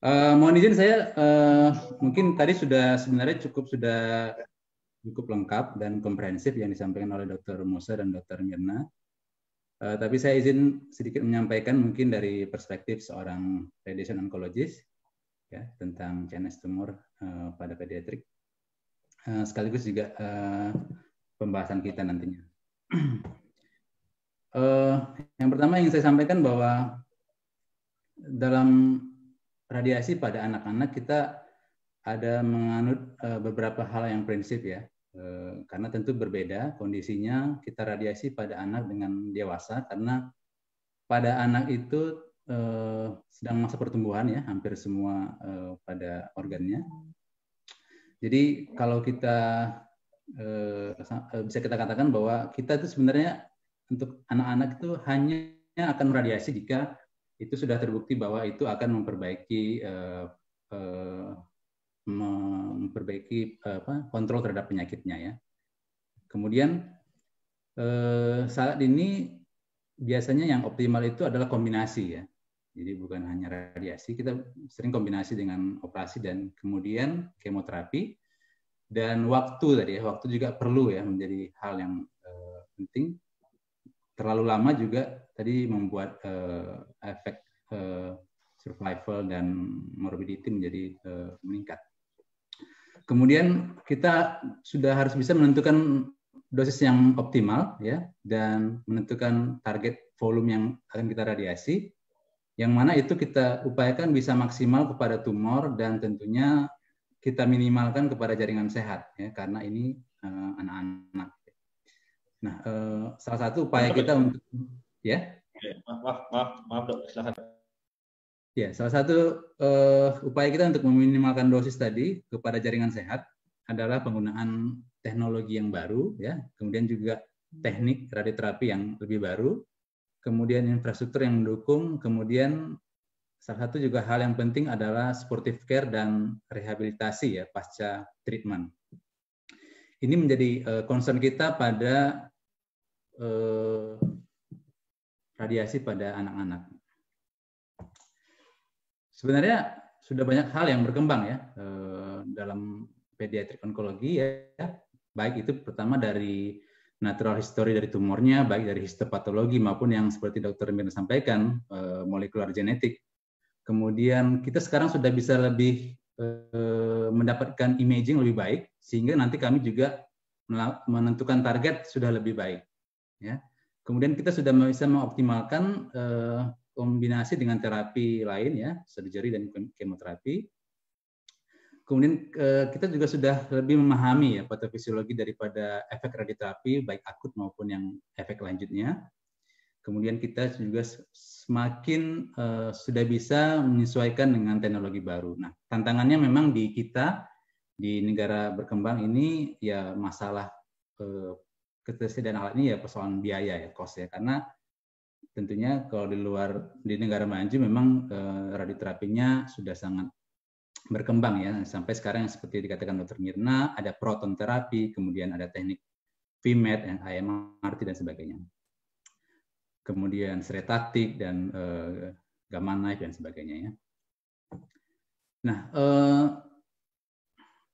Eh, mohon izin saya uh, mungkin tadi sudah sebenarnya cukup sudah cukup lengkap dan komprehensif yang disampaikan oleh Dr. Musa dan Dr. Mirna. Uh, tapi saya izin sedikit menyampaikan mungkin dari perspektif seorang radiation oncologist ya tentang CNS tumor uh, pada pediatrik. Uh, sekaligus juga uh, pembahasan kita nantinya. uh, yang pertama yang saya sampaikan bahwa dalam radiasi pada anak-anak kita ada menganut eh, beberapa hal yang prinsip ya. Eh, karena tentu berbeda kondisinya kita radiasi pada anak dengan dewasa karena pada anak itu eh, sedang masa pertumbuhan ya, hampir semua pada organnya. Jadi kalau kita bisa kita katakan bahwa kita itu sebenarnya untuk anak-anak itu hanya akan meradiasi jika itu sudah terbukti bahwa itu akan memperbaiki uh, uh, memperbaiki eh, apa, kontrol terhadap penyakitnya ya. Kemudian uh, saat ini biasanya yang optimal itu adalah kombinasi ya. Jadi bukan hanya radiasi, kita sering kombinasi dengan operasi dan kemudian kemoterapi dan waktu tadi ya, waktu juga perlu ya menjadi hal yang uh, penting. Terlalu lama juga tadi membuat uh, efek uh, survival dan morbidity menjadi uh, meningkat. Kemudian kita sudah harus bisa menentukan dosis yang optimal ya dan menentukan target volume yang akan kita radiasi yang mana itu kita upayakan bisa maksimal kepada tumor dan tentunya kita minimalkan kepada jaringan sehat ya karena ini anak-anak. Uh, nah, uh, salah satu upaya kita untuk ya. maaf, maaf, maaf, maaf dok, silahkan. Ya, salah satu uh, upaya kita untuk meminimalkan dosis tadi kepada jaringan sehat adalah penggunaan teknologi yang baru, ya, kemudian juga teknik radioterapi yang lebih baru, kemudian infrastruktur yang mendukung, kemudian salah satu juga hal yang penting adalah supportive care dan rehabilitasi ya pasca treatment. Ini menjadi eh, concern kita pada uh, radiasi pada anak-anak. Sebenarnya sudah banyak hal yang berkembang ya eh, dalam pediatrik onkologi ya, baik itu pertama dari natural history dari tumornya, baik dari histopatologi maupun yang seperti dokter Mirna sampaikan eh, molekular genetik. Kemudian kita sekarang sudah bisa lebih eh, mendapatkan imaging lebih baik sehingga nanti kami juga menentukan target sudah lebih baik ya Kemudian kita sudah bisa mengoptimalkan eh, kombinasi dengan terapi lain ya, surgery dan kemoterapi. Kemudian eh, kita juga sudah lebih memahami ya patofisiologi daripada efek radioterapi baik akut maupun yang efek lanjutnya. Kemudian kita juga semakin uh, sudah bisa menyesuaikan dengan teknologi baru. Nah, tantangannya memang di kita di negara berkembang ini ya masalah uh, ketersediaan alat ini ya persoalan biaya ya cost ya karena tentunya kalau di luar di negara maju memang eh, radioterapinya sudah sangat berkembang ya sampai sekarang yang seperti dikatakan dokter Mirna ada proton terapi kemudian ada teknik VMAT dan IMRT dan sebagainya kemudian seretaktik dan eh, gamma knife dan sebagainya ya nah eh,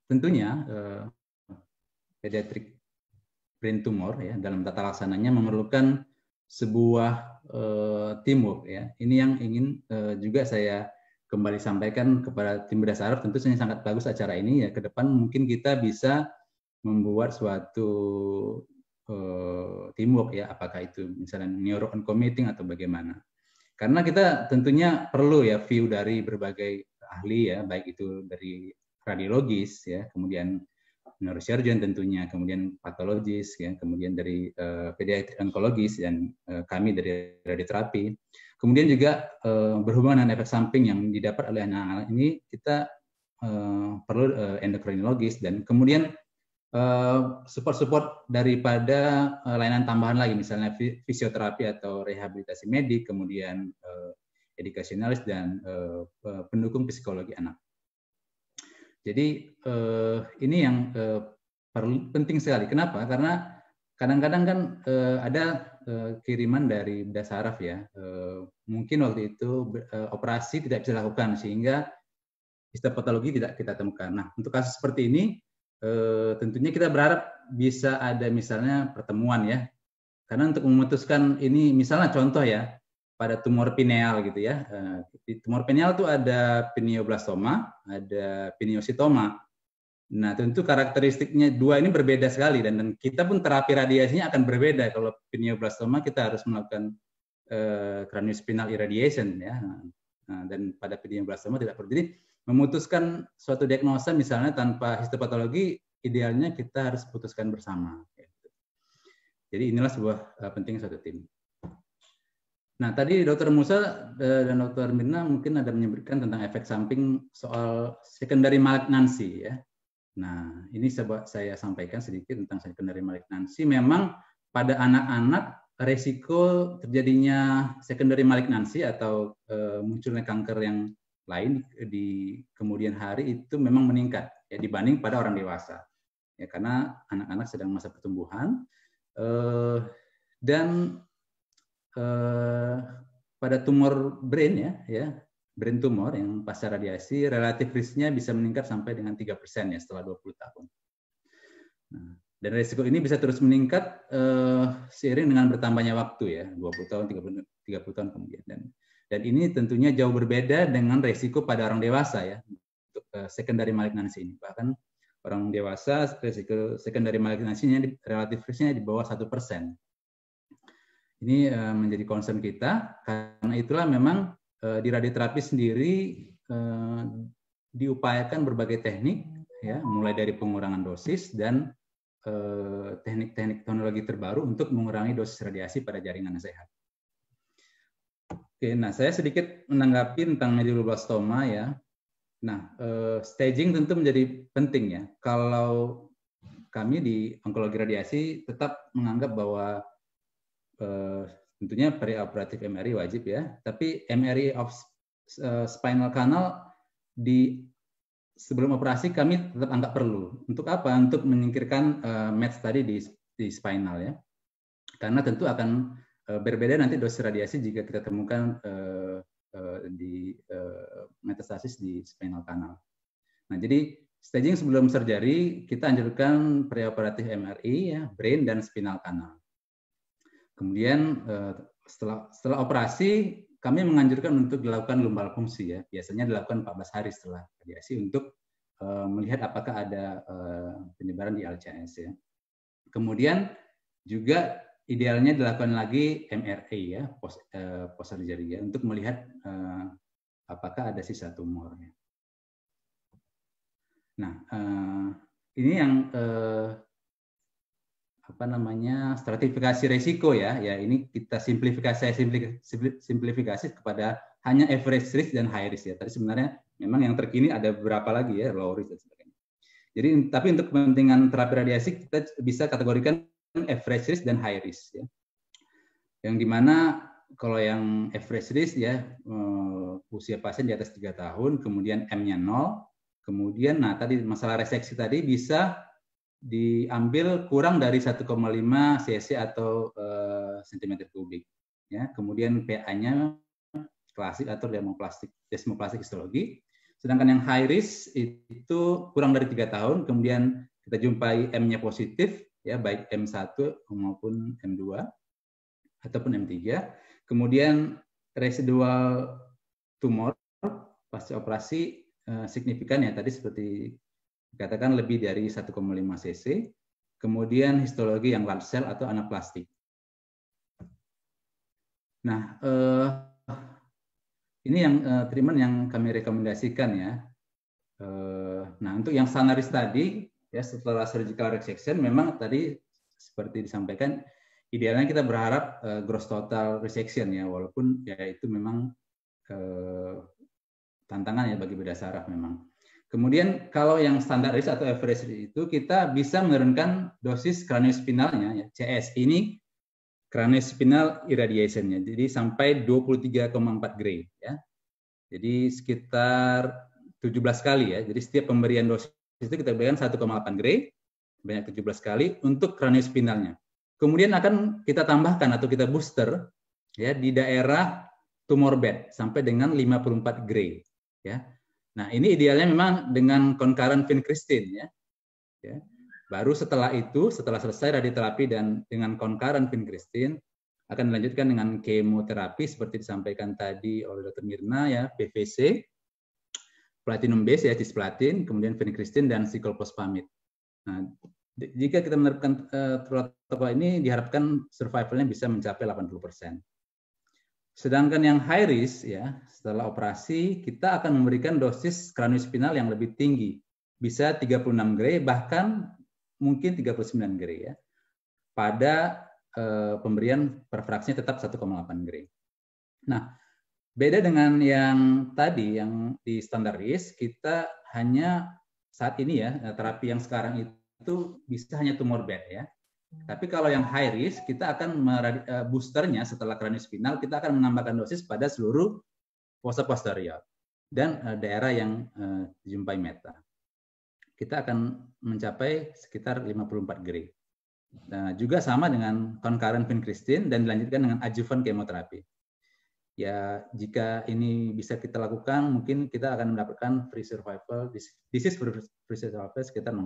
tentunya eh, pediatric brain tumor ya dalam tata laksananya memerlukan sebuah uh, teamwork ya. Ini yang ingin uh, juga saya kembali sampaikan kepada tim berdasar saraf tentu ini sangat bagus acara ini ya ke depan mungkin kita bisa membuat suatu uh, teamwork ya apakah itu misalnya neuro committing atau bagaimana karena kita tentunya perlu ya view dari berbagai ahli ya baik itu dari radiologis ya kemudian neurosurgeon tentunya, kemudian patologis, ya, kemudian dari uh, pediatri onkologis dan uh, kami dari radioterapi. Kemudian juga uh, berhubungan dengan efek samping yang didapat oleh anak-anak ini, kita uh, perlu uh, endokrinologis dan kemudian support-support daripada layanan tambahan lagi, misalnya fisioterapi atau rehabilitasi medik, kemudian edukasionalis dan pendukung psikologi anak. Jadi eh, ini yang eh, perlu penting sekali. Kenapa? Karena kadang-kadang kan eh, ada eh, kiriman dari Dasaraf ya. Eh, mungkin waktu itu eh, operasi tidak bisa dilakukan sehingga histopatologi tidak kita temukan. Nah, untuk kasus seperti ini eh, tentunya kita berharap bisa ada misalnya pertemuan ya. Karena untuk memutuskan ini misalnya contoh ya, pada tumor pineal gitu ya. Eh, di tumor pineal itu ada pineoblastoma, ada pineositoma. Nah, tentu karakteristiknya dua ini berbeda sekali dan, dan kita pun terapi radiasinya akan berbeda. Kalau pineoblastoma kita harus melakukan eh, craniospinal irradiation ya. Nah, dan pada pineoblastoma tidak perlu. Jadi memutuskan suatu diagnosa misalnya tanpa histopatologi idealnya kita harus putuskan bersama. Gitu. Jadi inilah sebuah eh, penting suatu tim. Nah, tadi Dr. Musa eh, dan Dr. Mirna mungkin ada menyebutkan tentang efek samping soal secondary malignancy ya. Nah, ini sebab saya sampaikan sedikit tentang secondary malignancy. Memang pada anak-anak resiko terjadinya secondary malignancy atau eh, munculnya kanker yang lain di kemudian hari itu memang meningkat ya dibanding pada orang dewasa. Ya karena anak-anak sedang masa pertumbuhan e, dan Eh, pada tumor brain ya, ya brain tumor yang pasca radiasi relatif risknya bisa meningkat sampai dengan 3% ya setelah 20 tahun. Nah, dan risiko ini bisa terus meningkat uh, seiring dengan bertambahnya waktu ya, 20 tahun, 30, 30 tahun kemudian. Dan, dan ini tentunya jauh berbeda dengan risiko pada orang dewasa ya, untuk uh, secondary malignancy ini. Bahkan orang dewasa risiko secondary malignancy malignansinya relatif risknya di bawah satu persen. Ini eh, menjadi concern kita karena itulah memang uh, di radioterapi sendiri eh, diupayakan berbagai teknik ya mulai dari pengurangan dosis dan teknik-teknik teknologi terbaru untuk mengurangi dosis radiasi pada jaringan sehat. Oke, nah saya sedikit menanggapi tentang medulloblastoma ya. Nah, staging tentu menjadi penting ya. Kalau kami di onkologi radiasi tetap menganggap bahwa tentunya eh, tentunya perioperatif MRI wajib ya, tapi MRI of eh, spinal canal di sebelum operasi kami tetap anggap perlu. Untuk apa? Untuk menyingkirkan uh, tadi di, spinal ya. Karena tentu akan berbeda nanti dosis radiasi jika kita temukan di metastasis di spinal canal. Nah, jadi staging sebelum surgery kita anjurkan preoperatif MRI ya, brain dan spinal canal. Kemudian eh, setelah setelah operasi kami menganjurkan untuk dilakukan lumbar fungsi ya. Biasanya dilakukan 14 hari setelah radiasi untuk eh, melihat apakah ada eh, penyebaran di LCS ya. Kemudian juga idealnya dilakukan lagi MRA ya, post, eh, post ya, untuk melihat apakah ada sisa tumor. Ya. Nah, ini yang apa namanya stratifikasi risiko ya ya ini kita simplifikasi simplifikasi kepada hanya average risk dan high risk ya tapi sebenarnya memang yang terkini ada berapa lagi ya low risk dan sebagainya jadi tapi untuk kepentingan terapi radiasi kita bisa kategorikan average risk dan high risk ya yang dimana kalau yang average risk ya eh, usia pasien di atas tiga tahun kemudian m-nya nol kemudian nah tadi masalah reseksi tadi bisa diambil kurang dari 1,5 cc atau uh, kubik. Ya, kemudian PA-nya klasik atau demoplastik, desmoplastik histologi. Sedangkan yang high risk itu kurang dari tiga tahun, kemudian kita jumpai M-nya positif, ya baik M1 maupun M2 ataupun M3. Kemudian residual tumor pasca operasi eh, signifikan ya tadi seperti katakan lebih dari 1,5 cc, kemudian histologi yang large cell atau anaplastik. Nah, eh, ini yang eh, treatment yang kami rekomendasikan ya. Eh, nah, untuk yang sanaris tadi ya setelah surgical resection memang tadi seperti disampaikan idealnya kita berharap eh, gross total resection ya walaupun ya itu memang eh, tantangan ya bagi bedah saraf memang. Kemudian kalau yang standar risk atau average risk itu kita bisa menurunkan dosis kraniospinalnya ya, CS ini kraniospinal irradiationnya. Jadi sampai 23,4 gray, ya. Jadi sekitar 17 kali ya. Jadi setiap pemberian dosis itu kita berikan 1,8 gray banyak 17 kali untuk kraniospinalnya. Kemudian akan kita tambahkan atau kita booster ya di daerah tumor bed sampai dengan 54 gray, ya. Nah, ini idealnya memang dengan concurrent Christine ya. ya. Baru setelah itu, setelah selesai radioterapi dan dengan concurrent Christine akan dilanjutkan dengan kemoterapi seperti disampaikan tadi oleh Dr. Mirna ya, PVC, platinum base ya, cisplatin, kemudian vincristin dan cyclophosphamide Nah, jika kita menerapkan uh, protokol ini diharapkan survivalnya bisa mencapai 80 persen. Sedangkan yang high risk ya, setelah operasi kita akan memberikan dosis kraniospinal yang lebih tinggi. Bisa 36 gray bahkan mungkin 39 gray ya. Pada eh, pemberian perfraksinya tetap 1,8 gray. Nah, beda dengan yang tadi yang di standar risk kita hanya saat ini ya terapi yang sekarang itu bisa hanya tumor bed ya. Tapi kalau yang high risk, kita akan eh, boosternya setelah kranius spinal, kita akan menambahkan dosis pada seluruh fossa posterior dan eh, daerah yang eh, dijumpai meta. Kita akan mencapai sekitar 54 gray. Nah, juga sama dengan concurrent vincristine dan dilanjutkan dengan adjuvant kemoterapi. Ya, jika ini bisa kita lakukan, mungkin kita akan mendapatkan free survival, disease free survival sekitar 60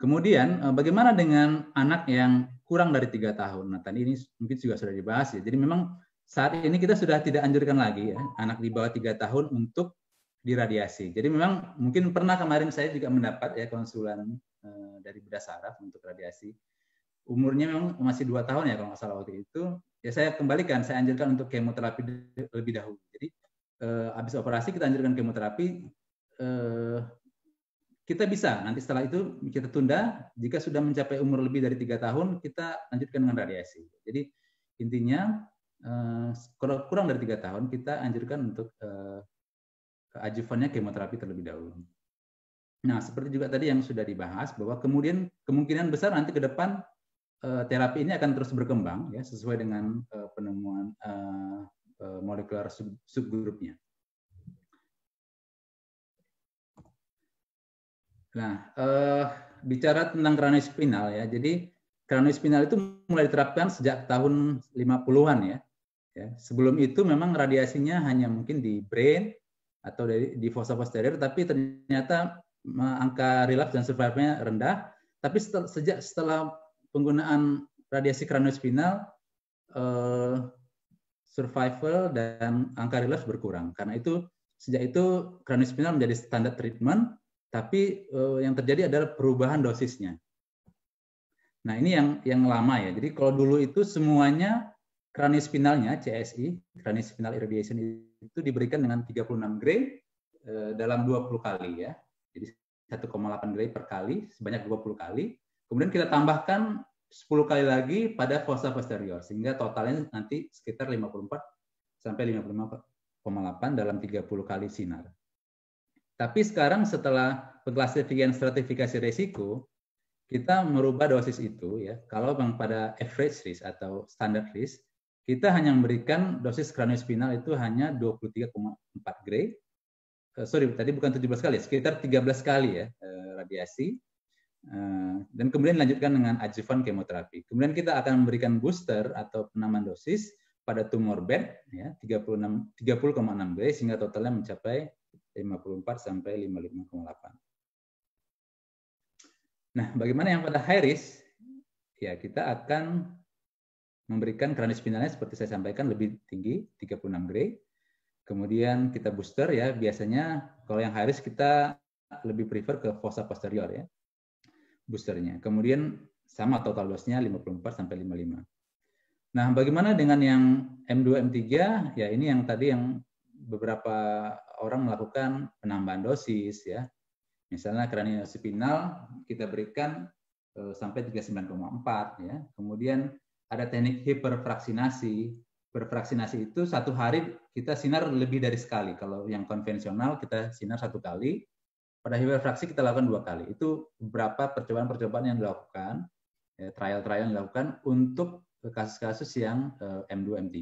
Kemudian eh, bagaimana dengan anak yang kurang dari tiga tahun? Nah tadi ini mungkin juga sudah dibahas ya. Jadi memang saat ini kita sudah tidak anjurkan lagi ya anak di bawah tiga tahun untuk diradiasi. Jadi memang mungkin pernah kemarin saya juga mendapat ya konsulan eh, dari bedah Saraf untuk radiasi. Umurnya memang masih dua tahun ya kalau nggak salah waktu itu. Ya saya kembalikan, saya anjurkan untuk kemoterapi lebih dahulu. Jadi eh, habis operasi kita anjurkan kemoterapi eh, kita bisa nanti setelah itu kita tunda jika sudah mencapai umur lebih dari tiga tahun kita lanjutkan dengan radiasi. Jadi intinya eh, kalau kurang dari tiga tahun kita anjurkan untuk eh, keajuvannya kemoterapi terlebih dahulu. Nah seperti juga tadi yang sudah dibahas bahwa kemudian kemungkinan besar nanti ke depan eh, terapi ini akan terus berkembang ya sesuai dengan penemuan subgrupnya sub, subgrupnya. Nah, eh, bicara tentang kraniospinal ya. Jadi kraniospinal itu mulai diterapkan sejak tahun 50-an ya. ya. Sebelum itu memang radiasinya hanya mungkin di brain atau di, di fossa posterior, tapi ternyata angka relapse dan survivalnya rendah. Tapi setel, sejak setelah penggunaan radiasi kraniospinal, eh, survival dan angka relapse berkurang. Karena itu sejak itu kraniospinal menjadi standar treatment tapi eh, yang terjadi adalah perubahan dosisnya. Nah, ini yang yang lama ya. Jadi kalau dulu itu semuanya kraniospinalnya spinalnya CSI, kraniospinal spinal irradiation itu diberikan dengan 36 gray eh, dalam 20 kali ya. Jadi 1,8 gray per kali sebanyak 20 kali. Kemudian kita tambahkan 10 kali lagi pada fossa posterior sehingga totalnya nanti sekitar 54 sampai 55,8 dalam 30 kali sinar. Tapi sekarang setelah pengklasifikasian stratifikasi risiko, kita merubah dosis itu ya. Kalau pada average risk atau standard risk, kita hanya memberikan dosis kraniospinal itu hanya 23,4 gray. Eh, sorry, tadi bukan 17 kali, sekitar 13 kali ya eh, radiasi. Eh, dan kemudian lanjutkan dengan adjuvant kemoterapi. Kemudian kita akan memberikan booster atau penambahan dosis pada tumor bed ya 36 30,6 gray sehingga totalnya mencapai 54 sampai 55,8. Nah, bagaimana yang pada high risk? Ya, kita akan memberikan kerana spinalnya seperti saya sampaikan lebih tinggi 36 gray. Kemudian kita booster ya, biasanya kalau yang high risk kita lebih prefer ke fossa posterior ya. Boosternya. Kemudian sama total dosnya 54 sampai 55. Nah, bagaimana dengan yang M2 M3? Ya, ini yang tadi yang beberapa orang melakukan penambahan dosis ya. Misalnya spinal kita berikan eh, sampai 39,4 ya. Kemudian ada teknik hiperfraksinasi. Hiperfraksinasi itu satu hari kita sinar lebih dari sekali. Kalau yang konvensional kita sinar satu kali. Pada hiperfraksi kita lakukan dua kali. Itu beberapa percobaan-percobaan yang dilakukan, ya, trial-trial yang dilakukan untuk kasus-kasus yang M2, eh, M3.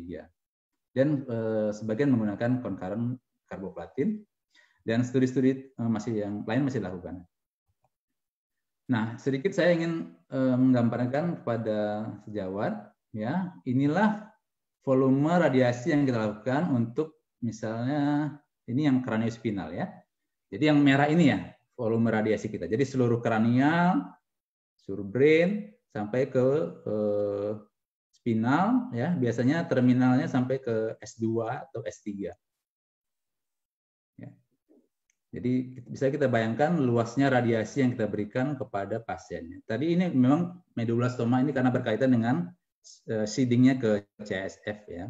Dan eh, sebagian menggunakan concurrent karboplatin dan studi-studi eh, masih yang lain masih dilakukan. Nah, sedikit saya ingin eh, menggambarkan kepada sejawat ya, inilah volume radiasi yang kita lakukan untuk misalnya ini yang kraniospinal ya. Jadi yang merah ini ya, volume radiasi kita. Jadi seluruh kranial, seluruh brain sampai ke eh, spinal ya, biasanya terminalnya sampai ke S2 atau S3. Jadi bisa kita bayangkan luasnya radiasi yang kita berikan kepada pasiennya. Tadi ini memang medulastoma ini karena berkaitan dengan eh, seedingnya ke CSF ya.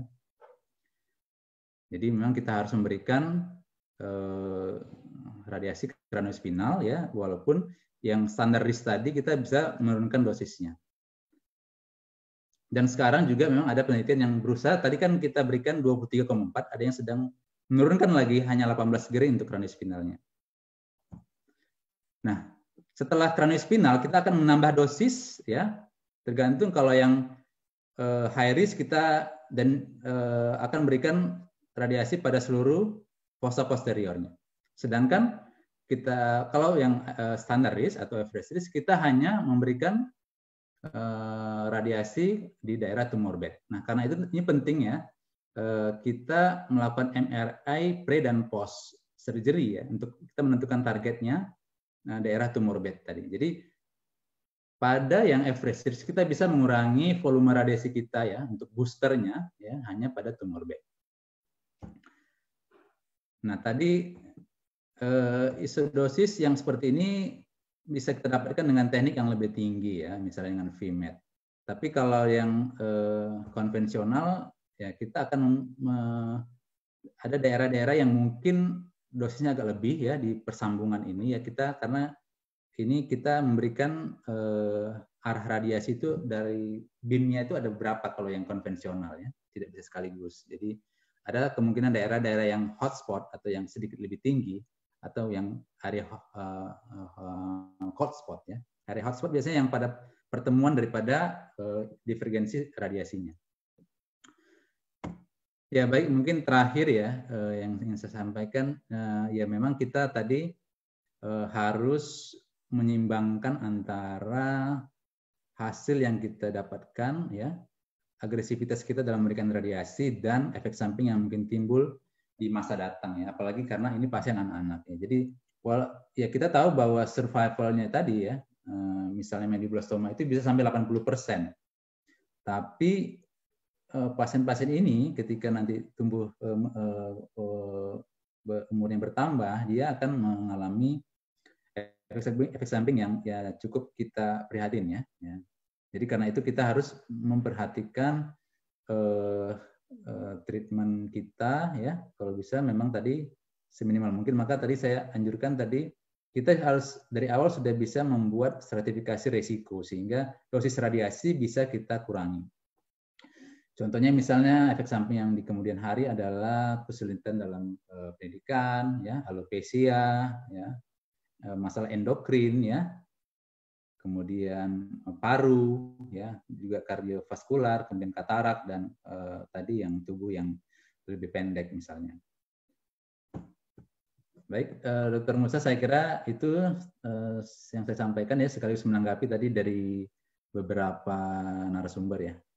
Jadi memang kita harus memberikan eh, radiasi kraniospinal ya, walaupun yang standaris tadi kita bisa menurunkan dosisnya. Dan sekarang juga memang ada penelitian yang berusaha, tadi kan kita berikan 23,4, ada yang sedang menurunkan lagi hanya 18 geri untuk kraniospinalnya. Nah, setelah kraniospinal kita akan menambah dosis ya, tergantung kalau yang uh, high risk kita dan uh, akan berikan radiasi pada seluruh fossa posteriornya. Sedangkan kita kalau yang uh, standar risk atau average risk kita hanya memberikan radiasi di daerah tumor bed. Nah, karena itu ini penting ya Eh, kita melakukan MRI pre dan post surgery ya untuk kita menentukan targetnya nah, daerah tumor bed tadi. Jadi pada yang average risk kita bisa mengurangi volume radiasi kita ya untuk boosternya ya hanya pada tumor bed. Nah tadi eh, isodosis yang seperti ini bisa kita dapatkan dengan teknik yang lebih tinggi ya misalnya dengan VMAT. Tapi kalau yang eh, konvensional ya kita akan me, ada daerah-daerah yang mungkin dosisnya agak lebih ya di persambungan ini ya kita karena ini kita memberikan eh, arah radiasi itu dari binnya itu ada berapa kalau yang konvensional ya tidak bisa sekaligus jadi ada kemungkinan daerah-daerah yang hotspot atau yang sedikit lebih tinggi atau yang area uh, uh, hotspot ya area hotspot biasanya yang pada pertemuan daripada uh, divergensi radiasinya Ya baik, mungkin terakhir ya eh, yang ingin saya sampaikan, eh, ya memang kita tadi eh, harus menyimbangkan antara hasil yang kita dapatkan, ya agresivitas kita dalam memberikan radiasi dan efek samping yang mungkin timbul di masa datang ya, apalagi karena ini pasien anak-anak ya. Jadi well, ya kita tahu bahwa survivalnya tadi ya, misalnya medulloblastoma itu bisa sampai 80 persen, tapi Eh, pasien-pasien ini ketika nanti tumbuh eh, eh, umurnya bertambah, dia akan mengalami efek samping, yang ya cukup kita prihatin ya. ya. Jadi karena itu kita harus memperhatikan treatment kita ya. Kalau bisa memang tadi seminimal mungkin maka tadi saya anjurkan tadi kita harus dari awal sudah bisa membuat stratifikasi resiko sehingga dosis radiasi bisa kita kurangi Contohnya misalnya efek samping yang di kemudian hari adalah kesulitan dalam eh, pendidikan, ya, alopecia, ya, eh, masalah endokrin, ya, kemudian eh, paru, ya, juga kardiovaskular, kemudian katarak dan uh, tadi yang tubuh yang lebih pendek misalnya. Baik, uh, Dokter Musa, saya kira itu uh, yang saya sampaikan ya sekaligus menanggapi tadi dari beberapa narasumber ya.